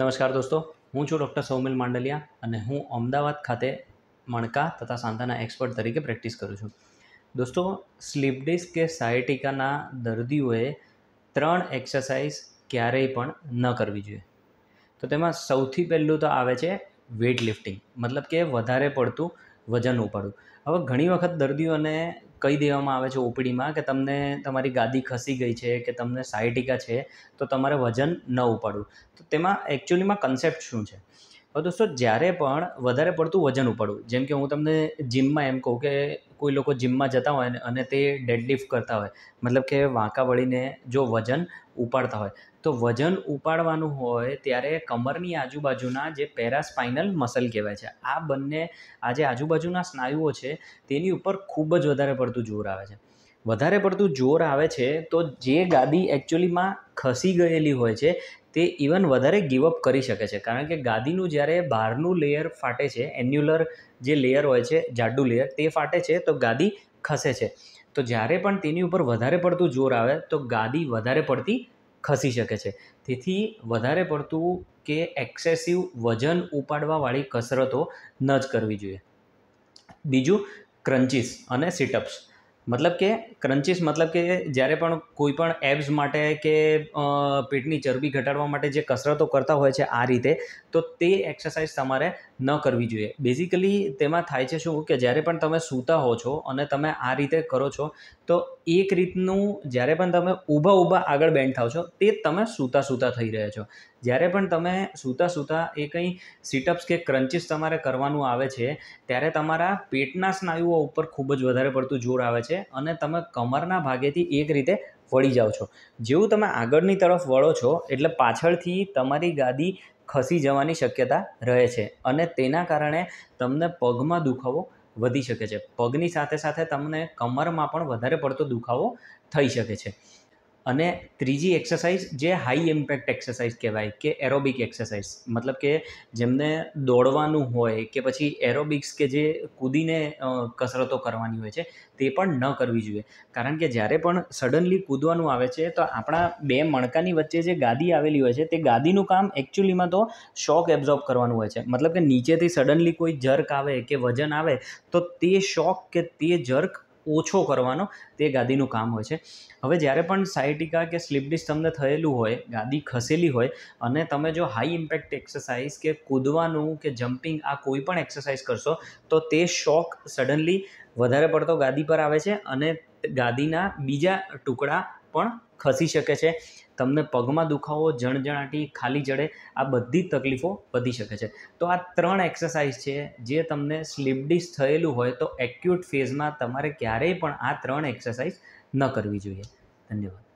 નમસ્કાર દોસ્તો હું છું ડૉક્ટર સૌમિલ માંડલિયા અને હું અમદાવાદ ખાતે મણકા તથા સાંધાના એક્સપર્ટ તરીકે પ્રેક્ટિસ કરું છું દોસ્તો સ્લીપ ડિસ્ક કે સાયટિકાના દર્દીઓએ ત્રણ એક્સરસાઇઝ ક્યારેય પણ ન કરવી જોઈએ તો તેમાં સૌથી પહેલું તો આવે છે વેઇટ લિફ્ટિંગ મતલબ કે વધારે પડતું વજન ઉપાડું હવે ઘણી વખત દર્દીઓને કહી દેવામાં આવે છે ઓપીડીમાં કે તમને તમારી ગાદી ખસી ગઈ છે કે તમને સાયટિકા છે તો તમારે વજન ન ઉપાડવું તો તેમાં એકચ્યુઅલીમાં કન્સેપ્ટ શું છે હવે દોસ્તો જ્યારે પણ વધારે પડતું વજન ઉપાડવું જેમ કે હું તમને જીમમાં એમ કહું કે કોઈ લોકો જિમમાં જતા હોય અને તે ડેડલિફ્ટ કરતા હોય મતલબ કે વાંકા વળીને જો વજન ઉપાડતા હોય તો વજન ઉપાડવાનું હોય ત્યારે કમરની આજુબાજુના જે પેરાસ્પાઇનલ મસલ કહેવાય છે આ બંને આ જે આજુબાજુના સ્નાયુઓ છે તેની ઉપર ખૂબ જ વધારે પડતું જોર આવે છે વધારે પડતું જોર આવે છે તો જે ગાદી એકચ્યુઅલીમાં ખસી ગયેલી હોય છે તે ઇવન વધારે ગીવઅપ કરી શકે છે કારણ કે ગાદીનું જ્યારે બહારનું લેયર ફાટે છે એન્યુલર જે લેયર હોય છે જાડું લેયર તે ફાટે છે તો ગાદી ખસે છે તો જ્યારે પણ તેની ઉપર વધારે પડતું જોર આવે તો ગાદી વધારે પડતી ખસી શકે છે તેથી વધારે પડતું કે એક્સેસિવ વજન ઉપાડવાવાળી કસરતો ન જ કરવી જોઈએ બીજું ક્રન્ચીસ અને સિટઅપ્સ મતલબ કે ક્રન્ચીસ મતલબ કે જ્યારે પણ કોઈ પણ એબ્સ માટે કે પેટની ચરબી ઘટાડવા માટે જે કસરતો કરતા હોય છે આ રીતે તો તે એક્સરસાઇઝ તમારે ન કરવી જોઈએ બેઝિકલી તેમાં થાય છે શું કે જ્યારે પણ તમે સૂતા હો છો અને તમે આ રીતે કરો છો તો એક રીતનું જ્યારે પણ તમે ઊભા ઊભા આગળ બેન્ડ થાવ છો તે તમે સૂતા સૂતા થઈ રહ્યા છો જ્યારે પણ તમે સૂતા સૂતા એ કંઈ સિટઅપ્સ કે ક્રન્ચીસ તમારે કરવાનું આવે છે ત્યારે તમારા પેટના સ્નાયુઓ ઉપર ખૂબ જ વધારે પડતું જોર આવે છે અને તમે કમરના ભાગેથી એક રીતે વળી જાઓ છો જેવું તમે આગળની તરફ વળો છો એટલે પાછળથી તમારી ગાદી ખસી જવાની શક્યતા રહે છે અને તેના કારણે તમને પગમાં દુખાવો વધી શકે છે પગની સાથે સાથે તમને કમરમાં પણ વધારે પડતો દુખાવો થઈ શકે છે અને ત્રીજી એક્સરસાઇઝ જે હાઈ ઇમ્પેક્ટ એક્સરસાઇઝ કહેવાય કે એરોબિક એક્સરસાઇઝ મતલબ કે જેમને દોડવાનું હોય કે પછી એરોબિક્સ કે જે કૂદીને કસરતો કરવાની હોય છે તે પણ ન કરવી જોઈએ કારણ કે જ્યારે પણ સડનલી કૂદવાનું આવે છે તો આપણા બે મણકાની વચ્ચે જે ગાદી આવેલી હોય છે તે ગાદીનું કામ એકચ્યુઅલીમાં તો શોક એબ્ઝોર્બ કરવાનું હોય છે મતલબ કે નીચેથી સડનલી કોઈ જર્ક આવે કે વજન આવે તો તે શોક કે તે જર્ક ઓછો કરવાનો તે ગાદીનું કામ હોય છે હવે જ્યારે પણ સાયટિકા કે સ્લીપ ડિસ્ક તમને થયેલું હોય ગાદી ખસેલી હોય અને તમે જો હાઈ ઇમ્પેક્ટ એક્સરસાઇઝ કે કૂદવાનું કે જમ્પિંગ આ કોઈ પણ એક્સરસાઇઝ કરશો તો તે શોક સડનલી વધારે પડતો ગાદી પર આવે છે અને ગાદીના બીજા ટુકડા પણ ખસી શકે છે તમને પગમાં દુખાવો જણજણાટી ખાલી જડે આ બધી તકલીફો વધી શકે છે તો આ ત્રણ એક્સરસાઇઝ છે જે તમને સ્લીપ થયેલું હોય તો એક્યુટ ફેઝમાં તમારે ક્યારેય પણ આ ત્રણ એક્સરસાઇઝ ન કરવી જોઈએ ધન્યવાદ